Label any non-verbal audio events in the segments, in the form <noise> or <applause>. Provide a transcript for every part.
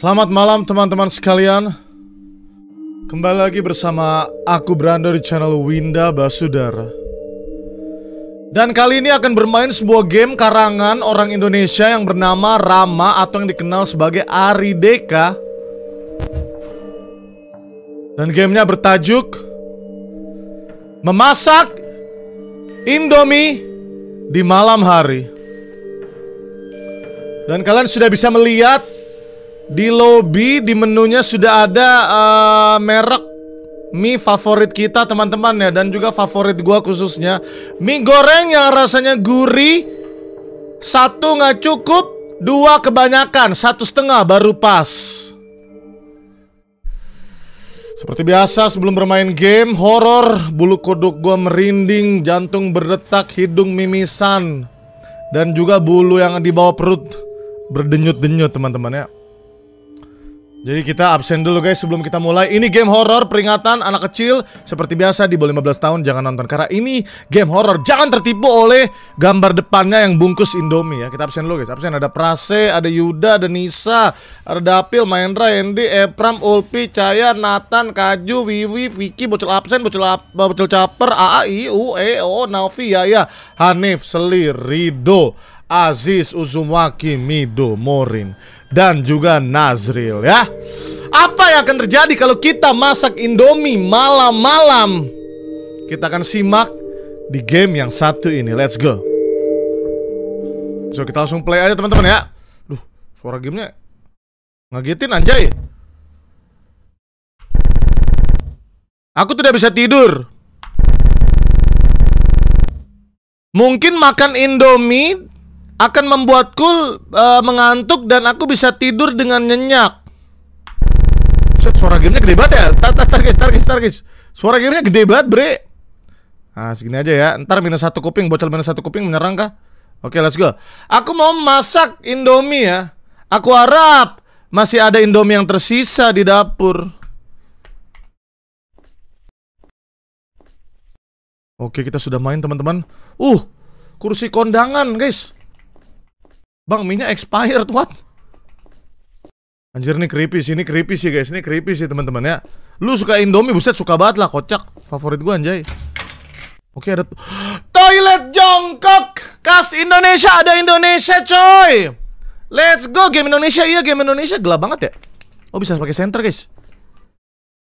Selamat malam teman-teman sekalian Kembali lagi bersama aku Brando di channel Winda Basudara. Dan kali ini akan bermain sebuah game karangan orang Indonesia yang bernama Rama Atau yang dikenal sebagai Arideka Dan gamenya bertajuk Memasak Indomie di malam hari Dan kalian sudah bisa melihat di lobby di menunya sudah ada uh, merek mie favorit kita teman-teman ya dan juga favorit gua khususnya mie goreng yang rasanya gurih satu nggak cukup dua kebanyakan satu setengah baru pas. Seperti biasa sebelum bermain game horor, bulu kuduk gua merinding, jantung berdetak, hidung mimisan, dan juga bulu yang di bawah perut berdenyut-denyut teman-teman ya. Jadi kita absen dulu guys sebelum kita mulai. Ini game horror peringatan anak kecil seperti biasa di bawah 15 tahun jangan nonton karena ini game horror. Jangan tertipu oleh gambar depannya yang bungkus Indomie ya. Kita absen dulu guys. Absen ada Prase, ada Yuda, ada Nisa, ada Dapil, Mahendra, Endi, Epram, Ulpi, Caya, Nathan, Kaju, Wiwi, Vicky, bocil absen, bocil bocil caper, AA, I, U, E, O, Naofi, Yaya, Hanif, Selir, Rido. Aziz Uzumaki Mido Morin dan juga Nazril ya. Apa yang akan terjadi kalau kita masak Indomie malam-malam? Kita akan simak di game yang satu ini. Let's go. So kita langsung play aja teman-teman ya. Duh, suara gamenya ngagetin anjay. Aku tidak bisa tidur. Mungkin makan Indomie akan membuatku uh, mengantuk dan aku bisa tidur dengan nyenyak. suara gamenya gede banget ya. Tar, tar, tar, tar, Suara gamenya gede banget, bre. Nah, segini aja ya. Ntar minus satu kuping, bocil minus satu kuping menyerang kah? Oke, okay, let's go. Aku mau masak Indomie ya. Aku harap masih ada Indomie yang tersisa di dapur. Oke, kita sudah main, teman-teman. Uh, kursi kondangan, guys. Bang, minyak expired, what? Anjir nih creepy sih, ini creepy sih guys, ini creepy sih teman-teman ya. Lu suka Indomie, buset suka banget lah, kocak. Favorit gua anjay. Oke, ada <gasps> toilet jongkok kas Indonesia, ada Indonesia coy. Let's go game Indonesia. Iya, game Indonesia gelap banget ya. Oh, bisa pakai center, guys.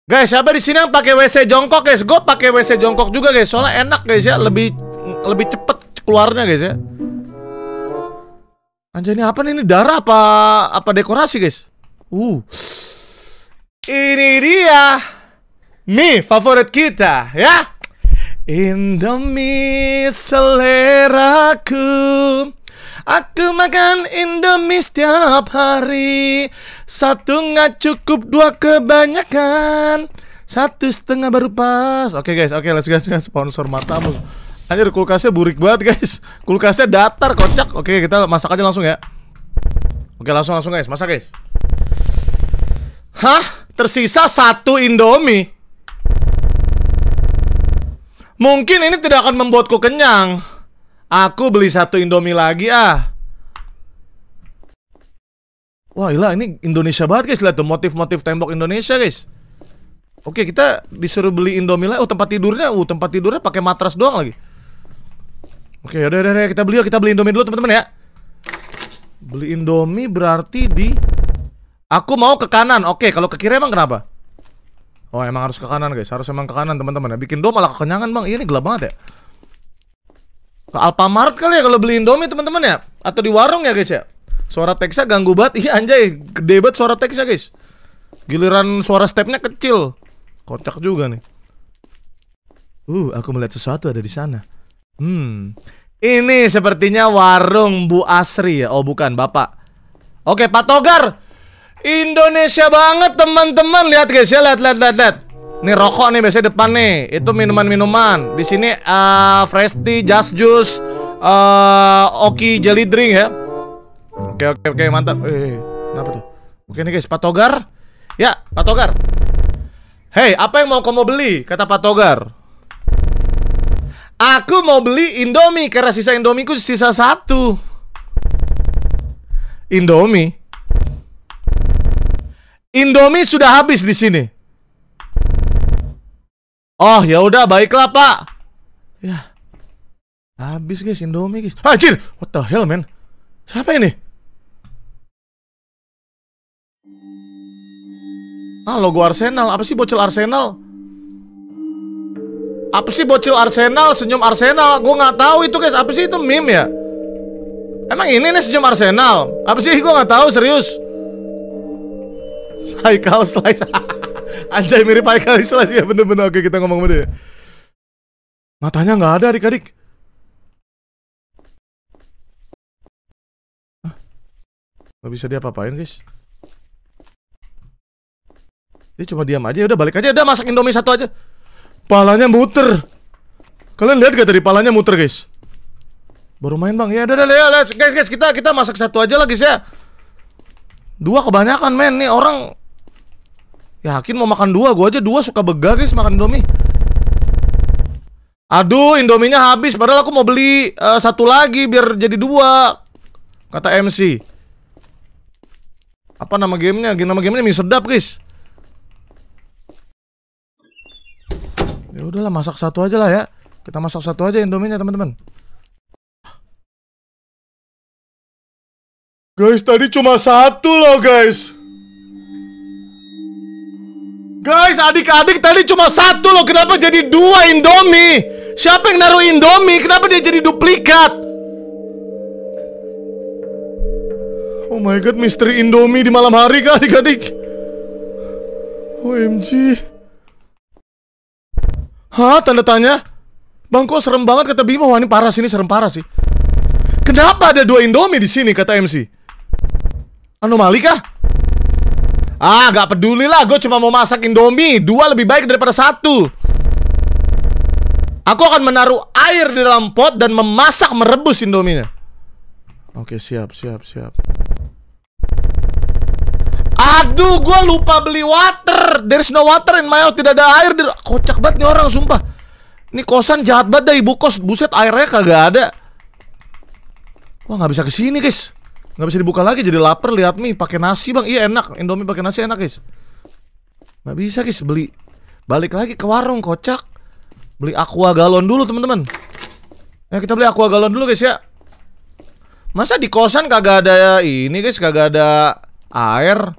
Guys, siapa di sini yang pakai WC jongkok, guys? Gue pakai WC jongkok juga, guys. Soalnya enak, guys ya, lebih lebih cepet keluarnya, guys ya. Anjay ini apa nih? Ini darah apa apa dekorasi, guys? Uh. Ini dia. Mie favorit kita, ya. Indomie selera ku, Aku makan Indomie setiap hari. Satu nggak cukup, dua kebanyakan. Satu setengah baru pas. Oke okay, guys, oke okay, let's go. Sponsor matamu. Anjir kulkasnya burik banget guys Kulkasnya datar kocak Oke kita masak aja langsung ya Oke langsung langsung guys Masak guys Hah? Tersisa satu indomie Mungkin ini tidak akan membuatku kenyang Aku beli satu indomie lagi ah Wah ilah ini Indonesia banget guys Lihat tuh motif-motif tembok Indonesia guys Oke kita disuruh beli indomie lagi Oh tempat tidurnya Oh tempat tidurnya pakai matras doang lagi Oke, udah, udah, udah, kita beli kita beli Indomie dulu teman-teman ya. Beli Indomie berarti di Aku mau ke kanan. Oke, kalau ke kiri emang kenapa? Oh, emang harus ke kanan, guys. Harus emang ke kanan, teman-teman ya. Bikin dom malah kekenyangan, Bang. Iya, ini gelap banget ya. Ke Alfamart kali ya kalau beli Indomie, teman-teman ya. Atau di warung ya, guys ya. Suara teksnya ganggu banget. <laughs> Iya, anjay. Gede banget suara teksnya, guys. Giliran suara stepnya kecil. Kocak juga nih. Uh, aku melihat sesuatu ada di sana. Hmm. Ini sepertinya warung Bu Asri ya. Oh, bukan, Bapak. Oke, Pak Togar. Indonesia banget, teman-teman. Lihat guys ya, lihat lihat lihat lihat. Nih rokok nih biasanya depan nih. Itu minuman-minuman. Di sini uh, fresh tea, just juice, uh, oki jelly drink ya. Oke oke oke mantap. Eh, eh, kenapa tuh? Oke nih guys, Pak Togar. Ya, Pak Togar. Hey, apa yang mau kamu beli? Kata Pak Togar. Aku mau beli Indomie karena sisa Indomie Indomieku sisa satu. Indomie. Indomie sudah habis di sini. Oh, ya udah baiklah, Pak. Ya. Habis, guys, Indomie, guys. Anjir, what the hell, man? Siapa ini? Ah, logo Arsenal. Apa sih bocil Arsenal? Apa sih bocil Arsenal, senyum Arsenal? Gue nggak tahu itu guys. Apa sih itu meme ya? Emang ini nih senyum Arsenal? Apa sih? Gue nggak tahu serius. Haikal Slice. <laughs> Anjay mirip Haikal Slice ya bener-bener. Oke kita ngomong bener Matanya nggak ada adik-adik. Gak bisa dia apa-apain guys Dia cuma diam aja udah balik aja Udah masak indomie satu aja Palanya muter. Kalian lihat gak tadi palanya muter, guys? Baru main, Bang. Ya, udah udah ya, let's guys, guys, kita kita masak satu aja lagi guys ya. Dua kebanyakan, men. Nih orang yakin mau makan dua. Gua aja dua suka begah, guys, makan Indomie. Aduh, Indominya habis. Padahal aku mau beli uh, satu lagi biar jadi dua. Kata MC. Apa nama gamenya? Nama gamenya mie sedap, guys. Ya udahlah masak satu aja lah ya. Kita masak satu aja indominya teman-teman. Guys, tadi cuma satu loh, guys. Guys, adik-adik tadi cuma satu loh. Kenapa jadi dua Indomie? Siapa yang naruh Indomie? Kenapa dia jadi duplikat? Oh my god, misteri Indomie di malam hari kah adik-adik? OMG. Oh, Hah, tanda tanya? Bang, kok serem banget kata Bimo. Wah, ini parah sih, ini serem parah sih. Kenapa ada dua Indomie di sini kata MC? Anomali kah? Ah, gak peduli lah. Gue cuma mau masak Indomie. Dua lebih baik daripada satu. Aku akan menaruh air di dalam pot dan memasak merebus Indominya. Oke, siap, siap, siap. Aduh, gue lupa beli water. There's no water in my house. Tidak ada air. Kocak banget nih orang, sumpah. Ini kosan jahat banget dah ibu kos. Buset, airnya kagak ada. Wah, nggak bisa ke sini, guys. Nggak bisa dibuka lagi. Jadi lapar. Lihat mie pakai nasi, bang. Iya enak. Indomie pakai nasi enak, guys. Nggak bisa, guys. Beli. Balik lagi ke warung, kocak. Beli aqua galon dulu, teman-teman. Ya kita beli aqua galon dulu, guys ya. Masa di kosan kagak ada ini, guys? Kagak ada air.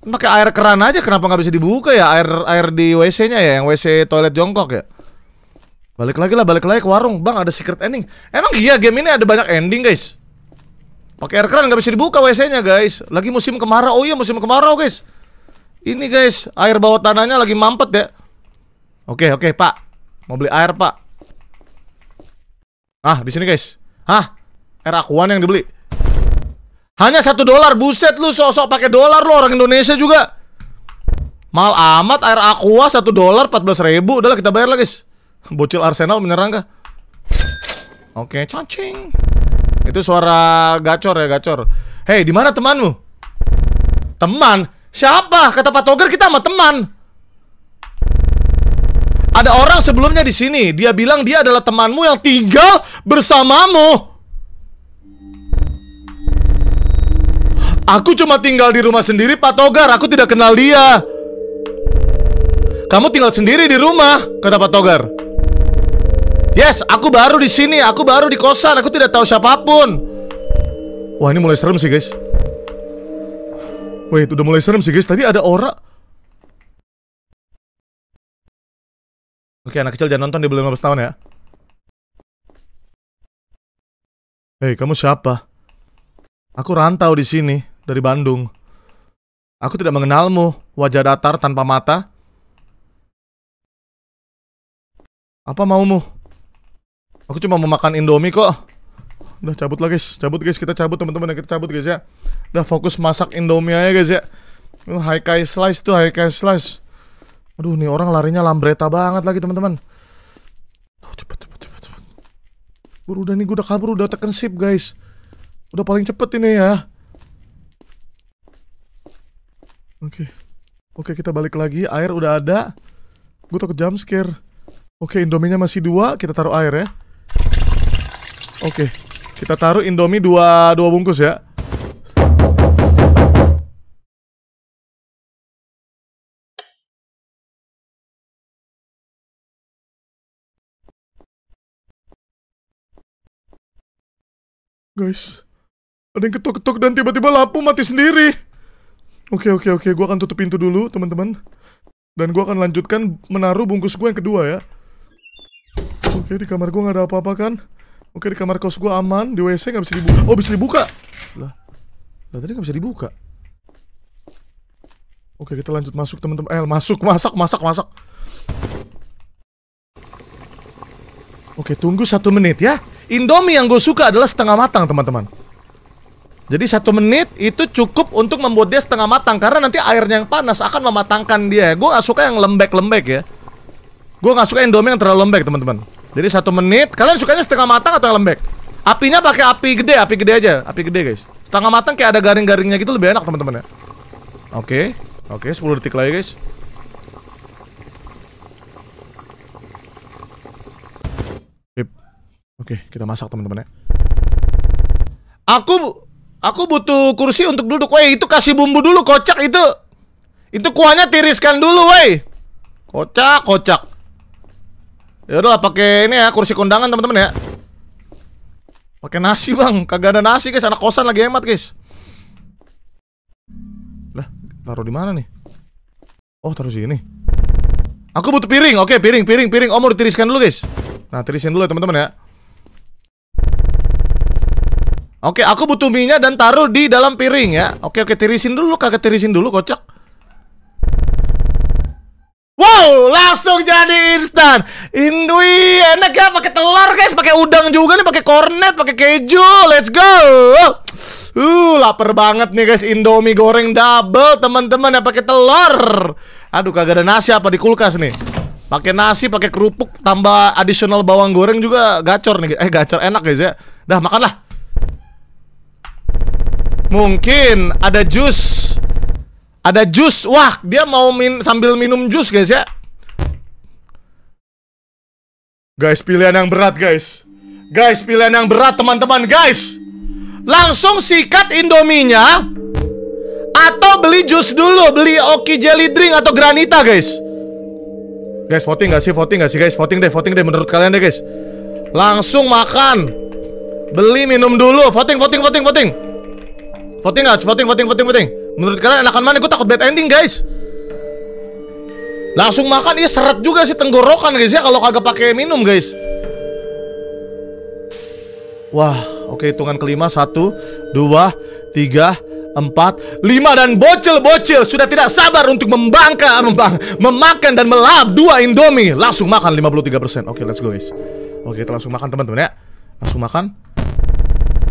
Pakai air keran aja kenapa nggak bisa dibuka ya air air di WC-nya ya yang WC toilet jongkok ya. Balik lagi lah, balik lagi ke warung. Bang, ada secret ending. Emang iya game ini ada banyak ending, guys. Pakai air keran nggak bisa dibuka WC-nya, guys. Lagi musim kemarau. Oh iya, musim kemarau, guys. Ini, guys, air bawah tanahnya lagi mampet ya. Oke, oke, Pak. Mau beli air, Pak. Ah, di sini, guys. ah Air akuan yang dibeli. Hanya satu dolar, buset lu sosok pakai dolar lu orang Indonesia juga. Mal amat air aqua satu dolar empat belas ribu, udahlah kita bayar lah guys. Bocil Arsenal menyerang kah? Oke, okay, cacing. Itu suara gacor ya gacor. Hei, di mana temanmu? Teman? Siapa? Kata Pak Togar kita sama teman. Ada orang sebelumnya di sini, dia bilang dia adalah temanmu yang tinggal bersamamu. Aku cuma tinggal di rumah sendiri, Pak Togar. Aku tidak kenal dia. Kamu tinggal sendiri di rumah, kata Pak Togar. Yes, aku baru di sini. Aku baru di kosan. Aku tidak tahu siapapun. Wah, ini mulai serem sih, guys. Wait, udah mulai serem sih, guys. Tadi ada orang. Oke, anak kecil jangan nonton di belum 15 tahun ya. Hei, kamu siapa? Aku rantau di sini dari Bandung. Aku tidak mengenalmu, wajah datar tanpa mata. Apa maumu? Aku cuma mau makan Indomie kok. Udah cabut lagi, guys, cabut guys, kita cabut teman-teman, kita cabut guys ya. Udah fokus masak Indomie aja guys ya. High kai slice tuh, high kai slice. Aduh, nih orang larinya lambreta banget lagi teman-teman. Oh, cepet, cepet, cepet, cepet. Buru udah nih, gue udah kabur, udah tekan sip guys. Udah paling cepet ini ya. Oke. Okay. Oke, okay, kita balik lagi. Air udah ada. Gue takut jump scare. Oke, okay, indominya masih dua. Kita taruh air ya. Oke. Okay. Kita taruh indomie dua, dua bungkus ya. Guys, ada yang ketuk-ketuk dan tiba-tiba lampu mati sendiri. Oke okay, oke okay, oke, okay. gue akan tutup pintu dulu teman-teman. Dan gue akan lanjutkan menaruh bungkus gue yang kedua ya. Oke di kamar gue nggak ada apa-apa kan? Oke di kamar kos gue aman, di WC nggak bisa dibuka. Oh bisa dibuka? Lah, lah tadi nggak bisa dibuka. Oke kita lanjut masuk teman-teman. Eh masuk masak masak masak. Oke tunggu satu menit ya. Indomie yang gue suka adalah setengah matang teman-teman. Jadi satu menit itu cukup untuk membuat dia setengah matang karena nanti airnya yang panas akan mematangkan dia. Gue gak suka yang lembek-lembek ya. Gue gak suka indomie yang terlalu lembek teman-teman. Jadi satu menit. Kalian sukanya setengah matang atau yang lembek? Apinya pakai api gede, api gede aja, api gede guys. Setengah matang kayak ada garing-garingnya gitu lebih enak teman-teman ya. Oke, oke, 10 detik lagi guys. Oke, kita masak teman-teman ya. Aku Aku butuh kursi untuk duduk. Woi, itu kasih bumbu dulu kocak itu. Itu kuahnya tiriskan dulu, woi. Kocak, kocak. Ya udah pakai ini ya kursi kondangan teman-teman ya. Pakai nasi, Bang. Kagak ada nasi, guys. Anak kosan lagi hemat, guys. Lah, taruh di mana nih? Oh, taruh sini. Aku butuh piring. Oke, piring, piring, piring. Om mau ditiriskan dulu, guys. Nah, tirisin dulu ya, teman-teman ya. Oke, aku butuh minyak dan taruh di dalam piring ya. Oke, oke, tirisin dulu, kagak tirisin dulu, kocok. Wow, langsung jadi instan. Indui, enak ya pakai telur guys, pakai udang juga nih, pakai kornet, pakai keju. Let's go. Uh, lapar banget nih guys, Indomie goreng double, teman-teman ya pakai telur. Aduh, kagak ada nasi apa di kulkas nih. Pakai nasi, pakai kerupuk, tambah additional bawang goreng juga gacor nih. Eh, gacor enak guys ya. Dah, makanlah. Mungkin ada jus. Ada jus. Wah, dia mau min sambil minum jus, guys ya. Guys, pilihan yang berat, guys. Guys, pilihan yang berat, teman-teman, guys. Langsung sikat Indominya atau beli jus dulu, beli Oki Jelly Drink atau Granita, guys. Guys, voting gak sih? Voting gak sih, guys? Voting deh, voting deh menurut kalian deh, guys. Langsung makan. Beli minum dulu. Voting, voting, voting, voting. Voting guys, voting, voting, voting, voting. Menurut kalian enakan mana? Gue takut bad ending, guys. Langsung makan, iya seret juga sih tenggorokan guys ya kalau kagak pakai minum, guys. Wah, oke okay, hitungan kelima satu, dua, tiga, empat, lima dan bocil-bocil sudah tidak sabar untuk membangka, membang, memakan dan melap dua Indomie. Langsung makan 53%. Oke, okay, let's go guys. Oke, okay, kita langsung makan teman-teman ya. Langsung makan.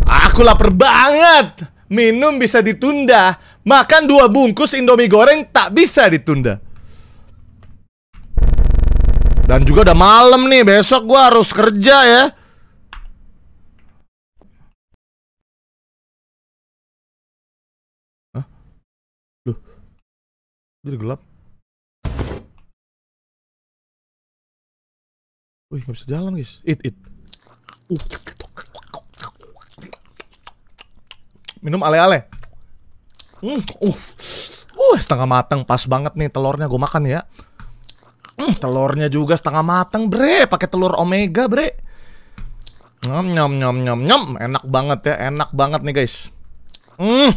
Aku lapar banget minum bisa ditunda, makan dua bungkus Indomie goreng tak bisa ditunda. Dan juga udah malam nih, besok gue harus kerja ya. Jadi gelap. Wih, nggak bisa jalan, guys. It it. Uh minum ale-ale. Hmm, uh, uh, setengah matang pas banget nih telurnya gue makan ya. Hmm, telurnya juga setengah matang bre, pakai telur omega bre. Nyam nyam nyam nyam nyam, enak banget ya, enak banget nih guys. Hmm,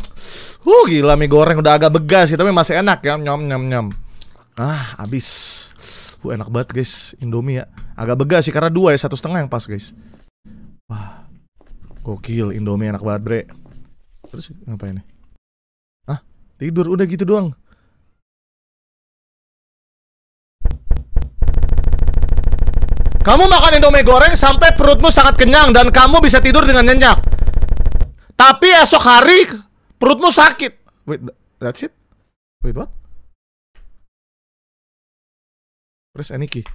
uh, gila mie goreng udah agak begas gitu, tapi masih enak ya, nyam nyam nyam. Ah, habis. Uh, enak banget guys, Indomie ya. Agak begas sih karena dua ya, satu setengah yang pas guys. Wah, gokil Indomie enak banget bre. Terus ngapain nih? Ah, tidur udah gitu doang. Kamu makan Indomie goreng sampai perutmu sangat kenyang dan kamu bisa tidur dengan nyenyak. Tapi esok hari perutmu sakit. Wait, that's it? Wait, what? Press any key.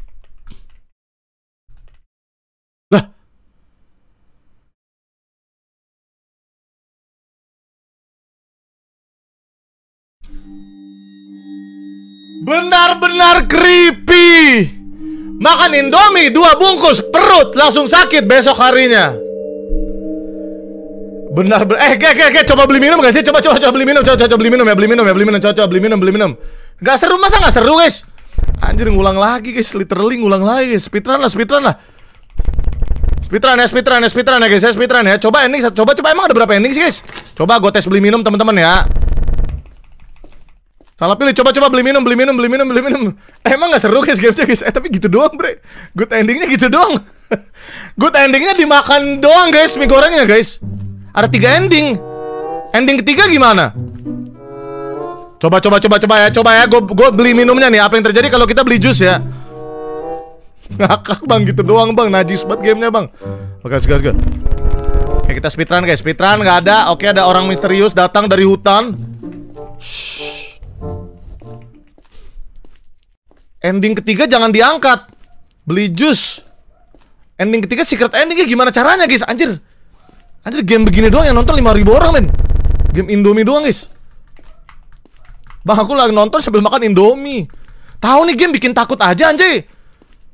Benar-benar creepy. Makan Indomie dua bungkus perut langsung sakit besok harinya. Benar benar eh kayak kayak kayak coba beli minum gak sih? Coba coba coba beli minum, coba coba beli minum ya, beli minum ya, beli minum, coba coba beli minum, beli minum. Gak seru masa gak seru guys? Anjir ngulang lagi guys, literally ngulang lagi guys. Speedrun lah, speedrun lah. Speedrun ya, speedrun ya, speedrun ya guys, ya speedrun ya. Coba ending, coba coba emang ada berapa ending sih guys? Coba gue tes beli minum teman-teman ya. Salah pilih, coba-coba beli minum, beli minum, beli minum, beli minum. emang gak seru guys gamenya guys? Eh tapi gitu doang bre. Good endingnya gitu doang. <laughs> Good endingnya dimakan doang guys, mie gorengnya guys. Ada tiga ending. Ending ketiga gimana? Coba, coba, coba, coba ya, coba ya. Gue beli minumnya nih. Apa yang terjadi kalau kita beli jus ya? Ngakak bang, gitu doang bang. Najis buat gamenya bang. Oke, gas, gas. Oke, kita speedrun guys. Speedrun nggak ada. Oke, ada orang misterius datang dari hutan. Shh. Ending ketiga jangan diangkat. Beli jus. Ending ketiga secret endingnya gimana caranya guys? Anjir. Anjir game begini doang yang nonton 5000 orang men. Game Indomie doang guys. Bang aku lagi nonton sambil makan Indomie. Tahu nih game bikin takut aja anjir.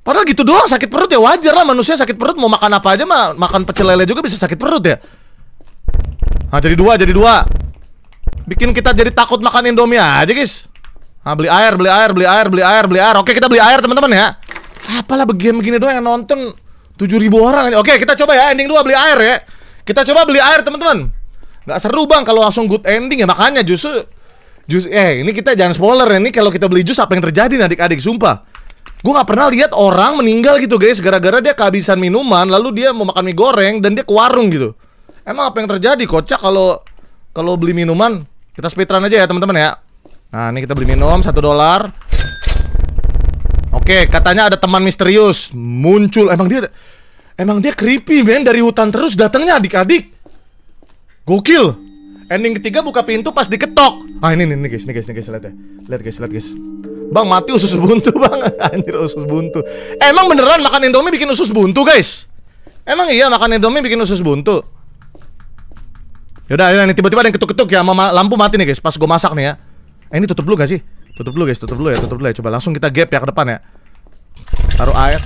Padahal gitu doang sakit perut ya wajar lah manusia sakit perut mau makan apa aja mah makan pecel lele juga bisa sakit perut ya. Nah jadi dua jadi dua. Bikin kita jadi takut makan Indomie aja guys. Ah, beli air, beli air, beli air, beli air, beli air. Oke, kita beli air, teman-teman ya. Apalah begini begini doang yang nonton 7000 orang. Oke, kita coba ya ending dua beli air ya. Kita coba beli air, teman-teman. Gak seru, Bang, kalau langsung good ending ya. Makanya justru jus eh ini kita jangan spoiler ya. Ini kalau kita beli jus apa yang terjadi nih adik-adik, sumpah. Gue gak pernah lihat orang meninggal gitu, guys, gara-gara dia kehabisan minuman, lalu dia mau makan mie goreng dan dia ke warung gitu. Emang apa yang terjadi kocak kalau kalau beli minuman? Kita speedrun aja ya, teman-teman ya. Nah ini kita beli minum satu dolar Oke katanya ada teman misterius Muncul Emang dia Emang dia creepy men Dari hutan terus datangnya adik-adik Gokil Ending ketiga buka pintu pas diketok Ah ini nih, nih guys Nih guys nih guys Lihat ya Lihat guys lihat guys Bang mati usus buntu <laughs> bang Anjir usus buntu Emang beneran makan indomie bikin usus buntu guys Emang iya makan indomie bikin usus buntu Yaudah, ini tiba-tiba ada yang ketuk-ketuk ya mama, Lampu mati nih guys Pas gue masak nih ya Eh ini tutup dulu gak sih? Tutup dulu guys, tutup dulu ya, tutup dulu ya Coba langsung kita gap ya ke depan ya Taruh air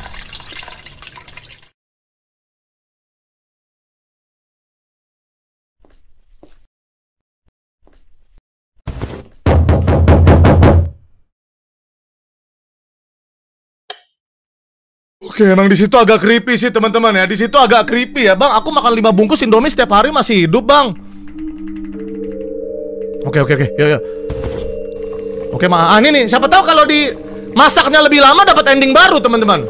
Oke, emang di situ agak creepy sih teman-teman ya. Di situ agak creepy ya, Bang. Aku makan 5 bungkus Indomie setiap hari masih hidup, Bang. Oke, oke, oke. Yuk, yuk. Oke, ma ah, ini nih, siapa tahu kalau di masaknya lebih lama dapat ending baru, teman-teman.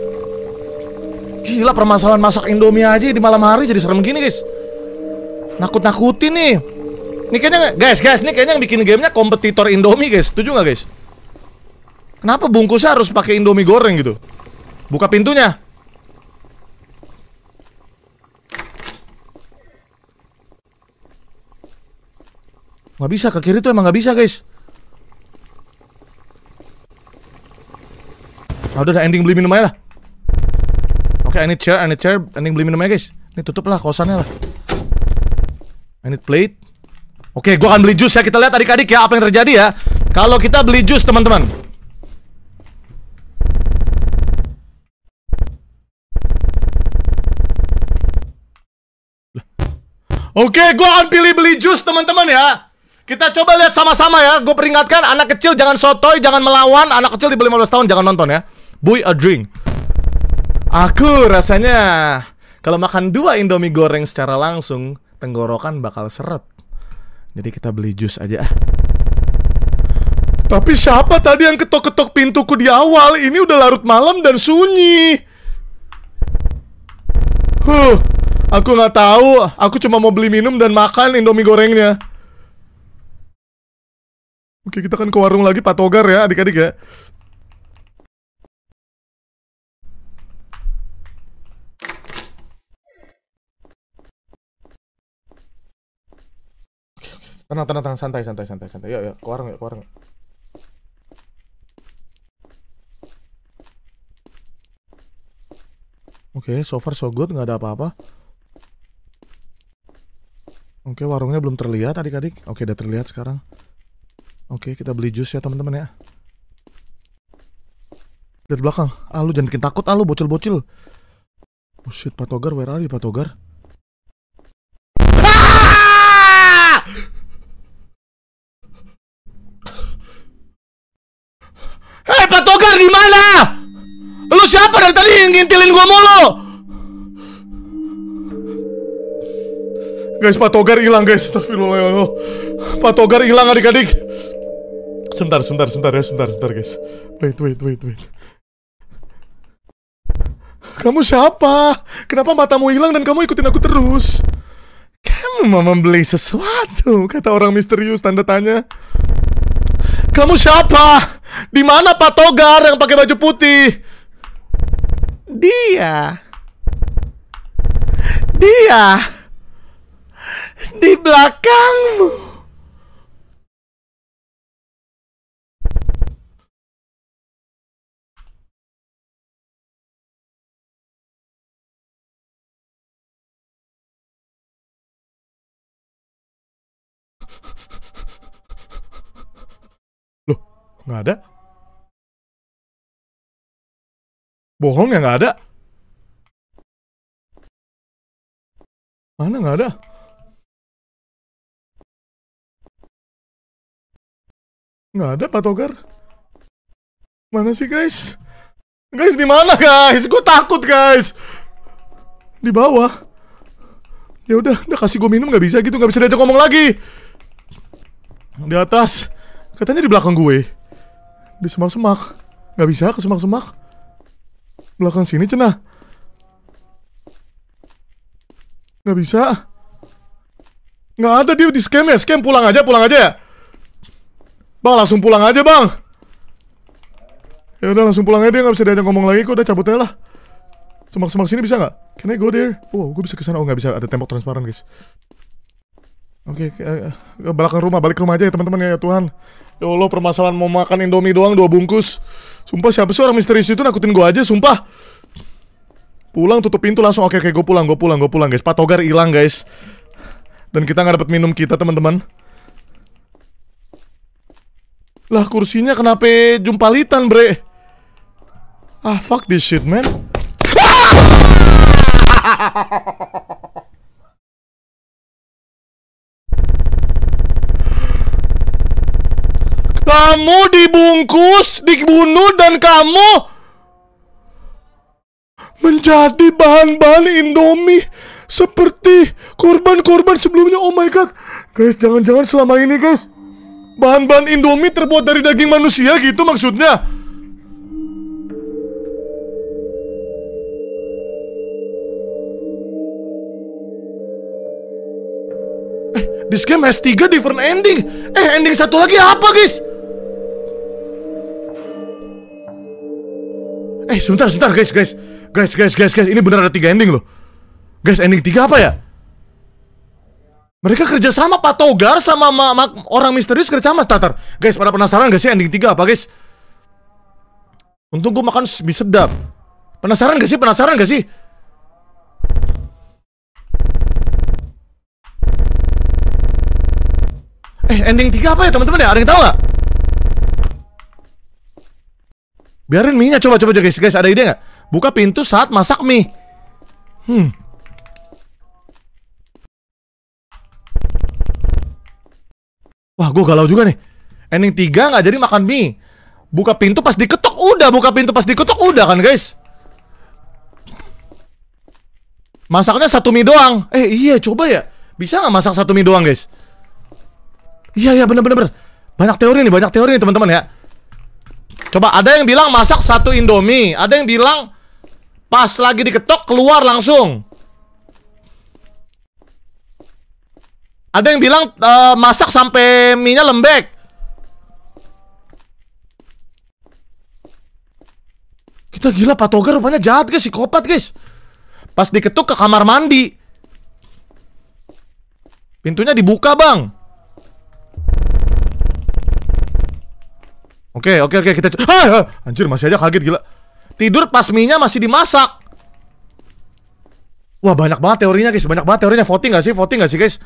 Gila permasalahan masak Indomie aja di malam hari jadi serem gini, guys. Nakut-nakutin nih. Ini kayaknya guys, guys, ini kayaknya yang bikin gamenya kompetitor Indomie, guys. Setuju nggak, guys? Kenapa bungkusnya harus pakai Indomie goreng gitu? Buka pintunya. Gak bisa, ke kiri tuh emang gak bisa, guys. Oh, udah, ending beli minum aja lah. Oke, okay, I chair, I chair, ending beli minum aja guys. Ini tutup lah kosannya lah. I plate. Oke, okay, gua akan beli jus ya. Kita lihat tadi adik ya apa yang terjadi ya. Kalau kita beli jus, teman-teman. Oke, okay, gue akan pilih beli jus teman-teman ya. Kita coba lihat sama-sama ya. Gue peringatkan anak kecil jangan sotoy, jangan melawan. Anak kecil di 15 tahun jangan nonton ya. Boy a drink. Aku rasanya kalau makan dua Indomie goreng secara langsung, tenggorokan bakal seret. Jadi kita beli jus aja Tapi siapa tadi yang ketok-ketok pintuku di awal? Ini udah larut malam dan sunyi. Huh, aku nggak tahu. Aku cuma mau beli minum dan makan Indomie gorengnya. Oke, kita kan ke warung lagi Pak Togar ya, adik-adik ya. Tenang, tenang, tenang, santai, santai, santai, santai. Yuk, yuk, ke warung, yuk, ke warung. Oke, okay, so far so good, nggak ada apa-apa. Oke, okay, warungnya belum terlihat adik-adik. Oke, okay, udah terlihat sekarang. Oke, okay, kita beli jus ya teman-teman ya. Lihat belakang. Ah, lu jangan bikin takut, ah lu bocil-bocil. Oh shit, Patogar, where are you, Patogar? Pak Togar di mana? Lu siapa dari tadi yang ngintilin gua mulu? Guys, Pak Togar hilang guys. Astagfirullahaladzim. Pak Togar hilang adik-adik. Sebentar, sebentar, sebentar ya, sebentar, sebentar guys. Wait, wait, wait, wait. Kamu siapa? Kenapa matamu hilang dan kamu ikutin aku terus? Kamu mau membeli sesuatu, kata orang misterius tanda tanya. Kamu siapa? Di mana Pak Togar yang pakai baju putih? Dia. Dia. Di belakangmu. Nggak ada. Bohong ya nggak ada. Mana nggak ada? Nggak ada Pak Togar. Mana sih guys? Guys di mana guys? Gue takut guys. Di bawah. Ya udah, udah kasih gue minum nggak bisa gitu, nggak bisa diajak ngomong lagi. Di atas. Katanya di belakang gue di semak-semak. Gak bisa ke semak-semak. Belakang sini, cenah. Gak bisa. Gak ada dia di scam ya. Scam pulang aja, pulang aja ya. Bang, langsung pulang aja, Bang. Ya udah langsung pulang aja dia nggak bisa diajak ngomong lagi. Kok udah cabut aja lah. Semak-semak sini bisa gak? Can I go there? Oh, gue bisa ke sana. Oh, gak bisa. Ada tembok transparan, guys. Oke, okay, eh, eh, belakang rumah, balik rumah aja ya teman-teman ya, ya Tuhan. Ya Allah, permasalahan mau makan Indomie doang dua bungkus. Sumpah siapa sih orang misterius itu nakutin gua aja, sumpah. Pulang tutup pintu langsung. Oke, okay, oke, okay, gue pulang, gua pulang, gua pulang, guys. Patogar hilang, guys. Dan kita nggak dapat minum kita, teman-teman. Lah, kursinya kenapa jumpalitan, bre? Ah, fuck this shit, man. <laughs> Kamu dibungkus, dibunuh, dan kamu menjadi bahan-bahan Indomie seperti korban-korban sebelumnya. Oh my god, guys, jangan-jangan selama ini, guys, bahan-bahan Indomie terbuat dari daging manusia gitu maksudnya. Eh, This game has 3 different ending Eh ending satu lagi apa guys Eh sebentar sebentar guys guys Guys guys guys guys ini benar ada tiga ending loh Guys ending tiga apa ya? Mereka kerja sama Pak Togar sama ma ma orang misterius kerja sama Tatar. Guys, pada penasaran gak sih ending tiga apa, guys? Untung gue makan mie sedap. Penasaran gak sih? Penasaran gak sih? Eh, ending tiga apa ya, teman-teman ya? Ada yang tahu gak? Biarin mie-nya coba coba guys, guys ada ide nggak? Buka pintu saat masak mie. Hmm. Wah, gue galau juga nih. Ending tiga nggak jadi makan mie. Buka pintu pas diketok udah, buka pintu pas diketok udah kan, guys. Masaknya satu mie doang. Eh, iya coba ya. Bisa nggak masak satu mie doang, guys? Iya, iya bener bener bener. Banyak teori nih, banyak teori nih teman-teman ya. Coba ada yang bilang masak satu Indomie, ada yang bilang pas lagi diketok keluar langsung. Ada yang bilang uh, masak sampai minyak lembek. Kita gila patogar rupanya jahat guys, psikopat guys. Pas diketuk ke kamar mandi. Pintunya dibuka, Bang. Oke, oke, oke, kita ah, ah, anjir masih aja kaget gila. Tidur pas mie masih dimasak. Wah, banyak banget teorinya, guys. Banyak banget teorinya. Voting gak sih? Voting gak sih, guys?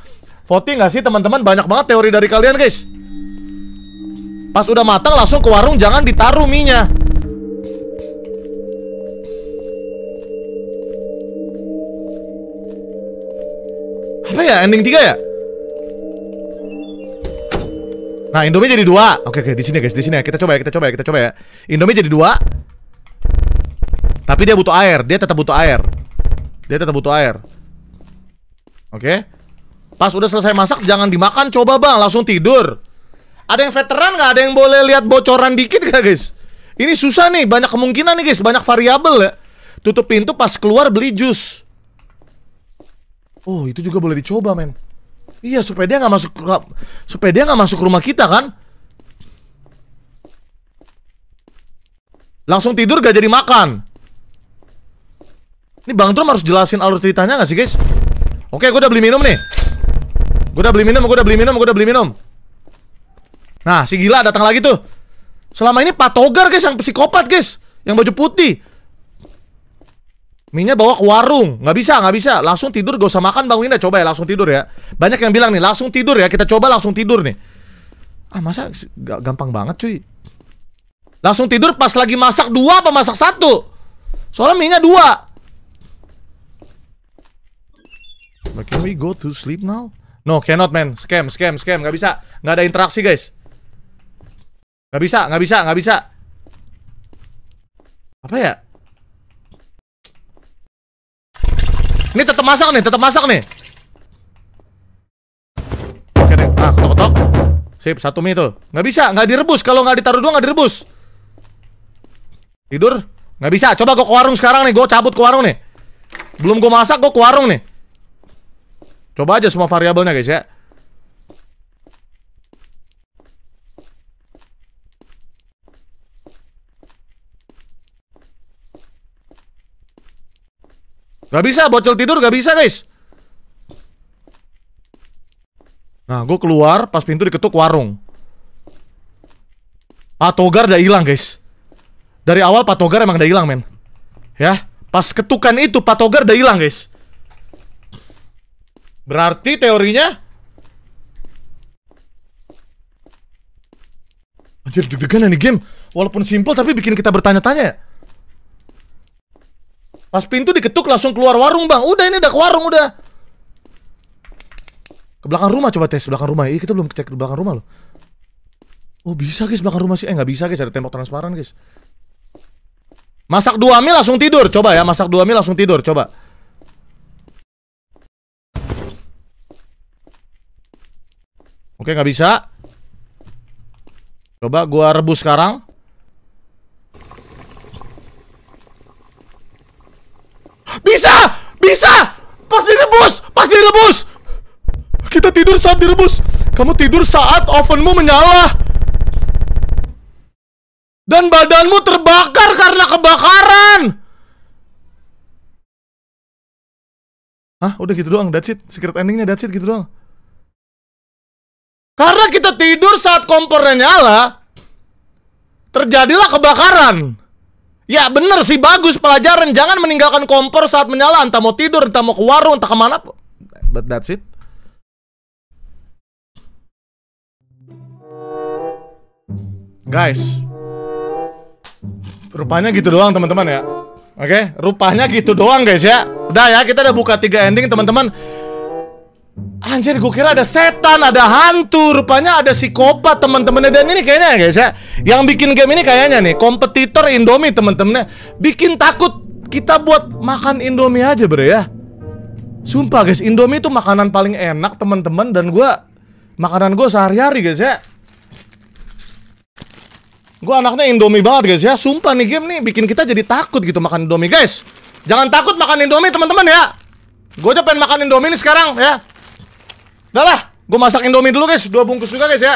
Voting gak sih, teman-teman? Banyak banget teori dari kalian, guys. Pas udah matang langsung ke warung, jangan ditaruh mie Apa ya? Ending 3 ya? Nah, Indomie jadi dua. Oke, oke, di sini guys, di sini ya. Kita coba ya, kita coba ya, kita coba ya. Indomie jadi dua. Tapi dia butuh air, dia tetap butuh air. Dia tetap butuh air. Oke. Pas udah selesai masak jangan dimakan, coba Bang, langsung tidur. Ada yang veteran nggak? Ada yang boleh lihat bocoran dikit gak guys? Ini susah nih, banyak kemungkinan nih guys, banyak variabel ya. Tutup pintu pas keluar beli jus. Oh, itu juga boleh dicoba, men. Iya supaya dia nggak masuk supaya dia nggak masuk rumah kita kan? Langsung tidur gak jadi makan. Ini Bang Trum harus jelasin alur ceritanya gak sih guys? Oke, gue udah beli minum nih. Gue udah beli minum, gue udah beli minum, gue udah beli minum. Nah, si gila datang lagi tuh. Selama ini Patogar guys yang psikopat guys, yang baju putih. Minya bawa ke warung, nggak bisa, nggak bisa. Langsung tidur, gak usah makan, Bang Winda. Coba ya, langsung tidur ya. Banyak yang bilang nih, langsung tidur ya. Kita coba langsung tidur nih. Ah masa gak gampang banget cuy. Langsung tidur pas lagi masak dua apa masak satu? Soalnya minya dua. But can we go to sleep now? No, cannot man. Scam, scam, scam. Gak bisa, nggak ada interaksi guys. Gak bisa, gak bisa, gak bisa. Apa ya? Ini tetap masak nih, tetap masak nih. Oke deh. Ah, ketok-ketok. Sip, satu mie tuh. Nggak bisa, nggak direbus. Kalau nggak ditaruh dua, nggak direbus. Tidur? Nggak bisa. Coba gue ke warung sekarang nih. Gue cabut ke warung nih. Belum gue masak, gue ke warung nih. Coba aja semua variabelnya guys ya. Gak bisa, bocil tidur gak bisa guys Nah, gue keluar, pas pintu diketuk warung Patogar udah hilang guys Dari awal patogar emang udah hilang men Ya, pas ketukan itu patogar udah hilang guys Berarti teorinya Anjir deg-degan nih game Walaupun simple tapi bikin kita bertanya-tanya Pas pintu diketuk langsung keluar warung bang. Udah ini udah ke warung udah. Ke belakang rumah coba tes belakang rumah. Iya kita belum cek ke belakang rumah loh. Oh bisa guys belakang rumah sih. Eh nggak bisa guys ada tembok transparan guys. Masak dua mil langsung tidur. Coba ya masak dua mil langsung tidur. Coba. Oke nggak bisa. Coba gua rebus sekarang. Bisa! Bisa! Pas direbus! Pas direbus! Kita tidur saat direbus. Kamu tidur saat ovenmu menyala. Dan badanmu terbakar karena kebakaran. Hah? Udah gitu doang, that's it. Secret endingnya that's it gitu doang. Karena kita tidur saat kompornya nyala, terjadilah kebakaran. Ya bener sih bagus pelajaran Jangan meninggalkan kompor saat menyala Entah mau tidur, entah mau ke warung, entah kemana But that's it Guys Rupanya gitu doang teman-teman ya Oke, okay? rupanya gitu doang guys ya Udah ya, kita udah buka tiga ending teman-teman Anjir gue kira ada setan, ada hantu Rupanya ada psikopat teman-temannya Dan ini kayaknya ya guys ya Yang bikin game ini kayaknya nih Kompetitor Indomie teman-temannya Bikin takut Kita buat makan Indomie aja bro ya Sumpah guys Indomie itu makanan paling enak teman-teman Dan gua Makanan gue sehari-hari guys ya Gue anaknya Indomie banget guys ya Sumpah nih game nih bikin kita jadi takut gitu makan Indomie guys Jangan takut makan Indomie teman-teman ya Gue aja pengen makan Indomie nih sekarang ya Udah lah, gue masak indomie dulu guys, dua bungkus juga guys ya.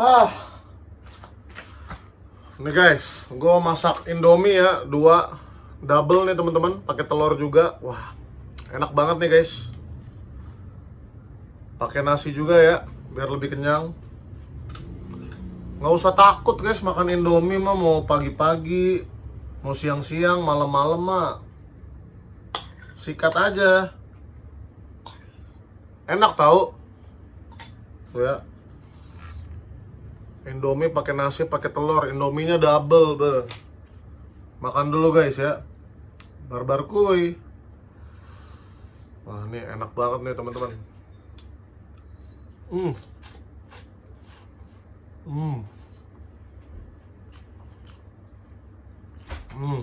Ah. ini guys, gue masak indomie ya, dua double nih teman-teman, pakai telur juga. Wah, enak banget nih guys. Pakai nasi juga ya, biar lebih kenyang nggak usah takut guys makan indomie mah mau pagi-pagi mau siang-siang malam-malam mah sikat aja enak tau ya indomie pakai nasi pakai telur indominya double be makan dulu guys ya barbar kuy wah ini enak banget nih teman-teman hmm Hmm. Hmm.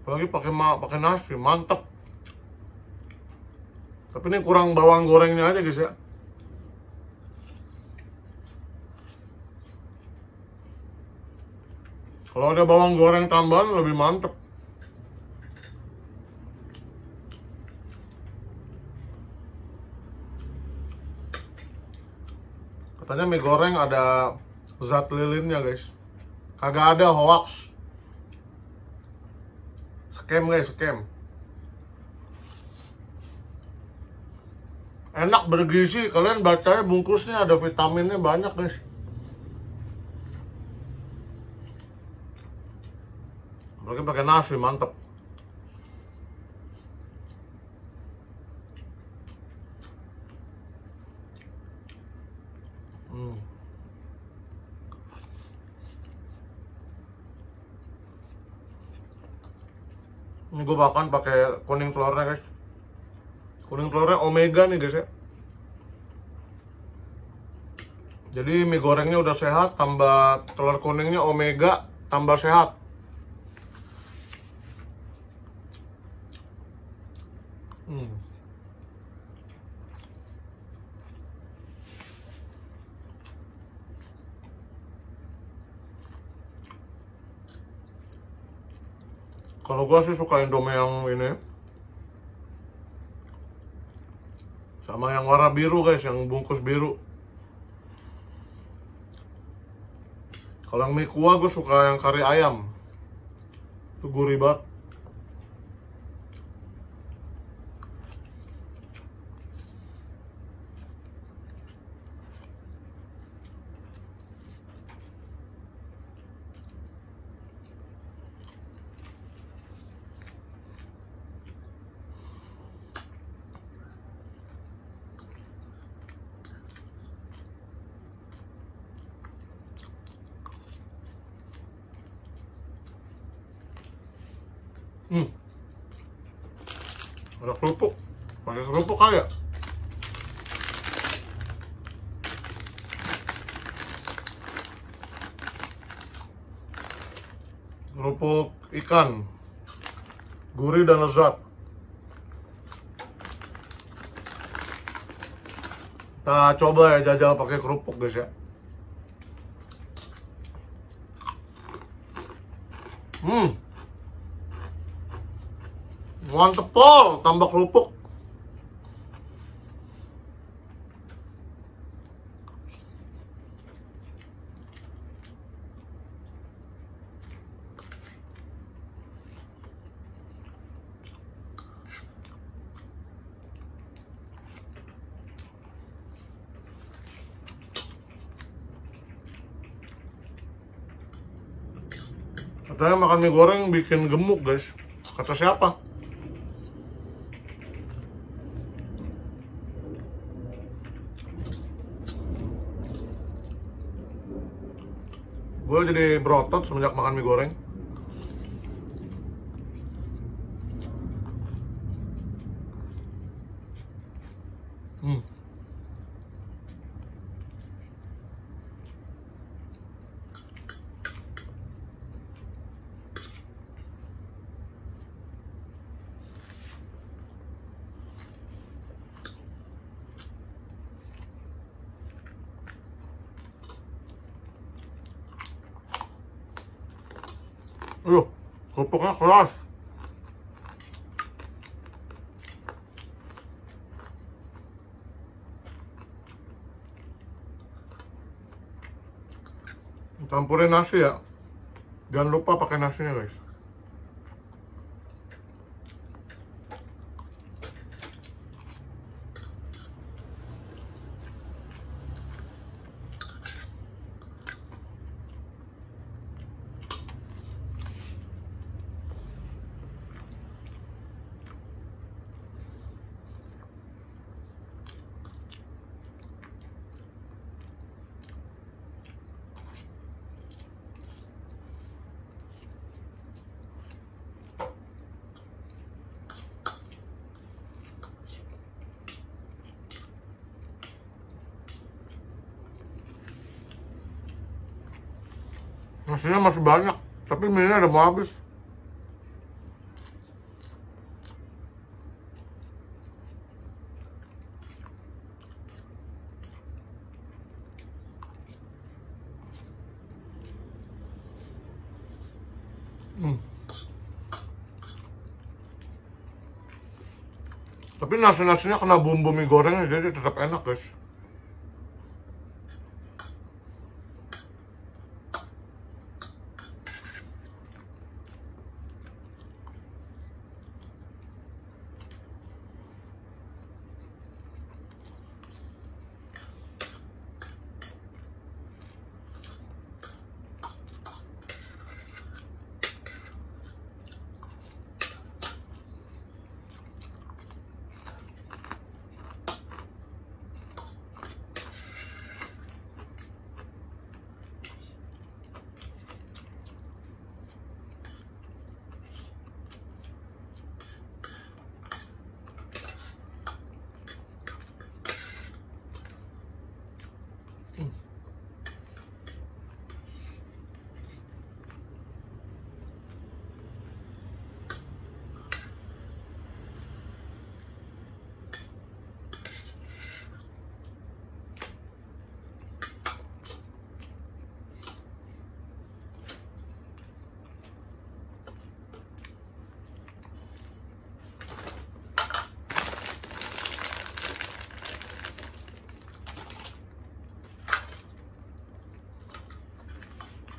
Apalagi pakai pakai nasi, mantep. Tapi ini kurang bawang gorengnya aja guys ya. Kalau ada bawang goreng tambahan lebih mantep. katanya mie goreng ada zat lilinnya guys kagak ada hoax scam guys scam enak bergizi kalian bacanya bungkusnya ada vitaminnya banyak guys mereka pakai nasi mantep ini gue bahkan pakai kuning telurnya guys kuning telurnya omega nih guys ya jadi mie gorengnya udah sehat tambah telur kuningnya omega tambah sehat gue sih suka Indomie yang ini sama yang warna biru guys yang bungkus biru kalau yang mie kuah gue suka yang kari ayam itu gurih banget ada kerupuk pakai kerupuk kali ya kerupuk ikan gurih dan lezat kita coba ya jajal pakai kerupuk guys ya mantep tepol, tambah kerupuk. Katanya makan mie goreng bikin gemuk guys Kata siapa? gue jadi berotot semenjak makan mie goreng nasi ya jangan lupa pakai nasinya guys nasinya masih banyak tapi minyak udah mau habis hmm. tapi nasi-nasinya kena bumbu mie gorengnya jadi tetap enak guys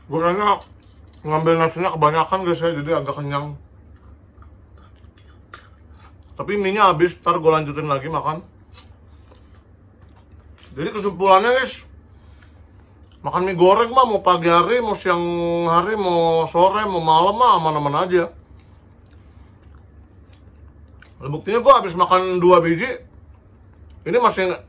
gue kayaknya ngambil nasinya kebanyakan guys ya jadi agak kenyang tapi minyak habis ntar gue lanjutin lagi makan jadi kesimpulannya guys makan mie goreng mah mau pagi hari mau siang hari mau sore mau malam mah aman-aman aja buktinya gue habis makan dua biji ini masih